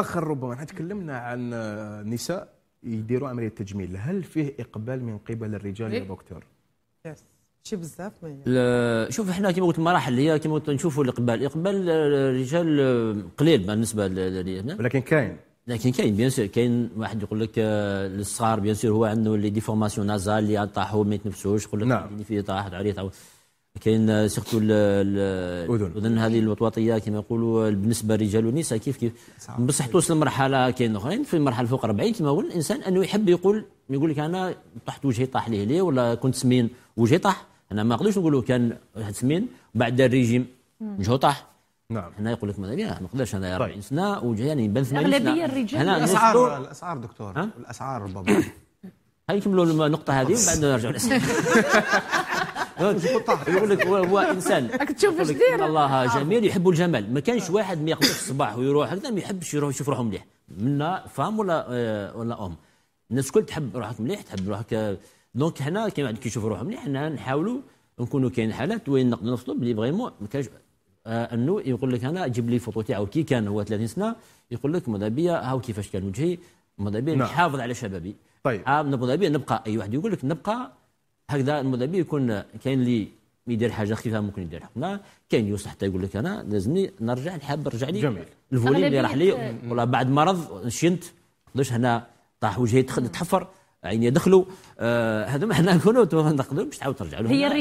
اخر ربما حنا تكلمنا عن نساء يديروا عمليه تجميل هل فيه اقبال من قبل الرجال يا إيه. دكتور يس شي بزاف ما يعني. شوف احنا كما قلت المراحل هي كما قلت نشوفوا الاقبال اقبال الرجال قليل بالنسبه لنا ولكن كاين لكن كاين بيان سور كاين واحد يقول لك الصغار بيان سور هو عنده لي ديفورماسيون نازال اللي طاحوا ما يتنفسوش يقول لك نعم. في طاحت عريت كاين سيرتو الاذن الاذن هذه الوطواطيه كما يقولوا بالنسبه للرجال والنساء كيف كيف بصح توصل لمرحله كاين اخرين في المرحله فوق 40 كما هو الانسان انه يحب يقول يقول لك انا طحت وجهي طاح ليه ليه ولا كنت سمين وجهي طاح انا ما نقدرش نقولوا كان سمين بعد الريجيم وجهه طاح نعم هنا يقول لك ما نقدرش انا 40 طيب. سنه وجهي يعني يبان 80 سنه اغلبيه الرجال الاسعار الاسعار دكتور الاسعار ربما هاي نكملوا النقطه هذه وبعد نرجعوا يقول لك هو انسان تشوف اش دير الله آه. جميل يحب الجمال ما كانش واحد ما ياخذش الصباح ويروح هكذا ما يحبش يروح يشوف روحه مليح منا فام ولا آه، ولا ام الناس الكل تحب روحك مليح تحب روحك آه، دونك هنا كي واحد كيشوف روحه مليح هنا نحاولوا نكونوا كاين حالات وين نقدر نوصلوا بلي فريمون ما كانش انه يقول لك انا جيب لي فوتو تاعو كي كان هو 30 سنه يقول لك ماذا بيا هاو كيفاش كان وجهي ماذا بيا نعم. نحافظ على شبابي طيب ماذا بيا نبقى اي واحد يقول لك نبقى هكذا المدرب يكون كاين اللي يدير حاجه خفيفه ممكن يدير حقنا كاين يوصل حتى يقول لك انا لازمني نرجع نحب نرجع لي جميل اللي راح لي ولا بعد مرض شنت قداش هنا طاح وجهي تحفر عيني دخلوا آه هذا ما حنا نكونوا ما باش تعاود ترجع لهم هي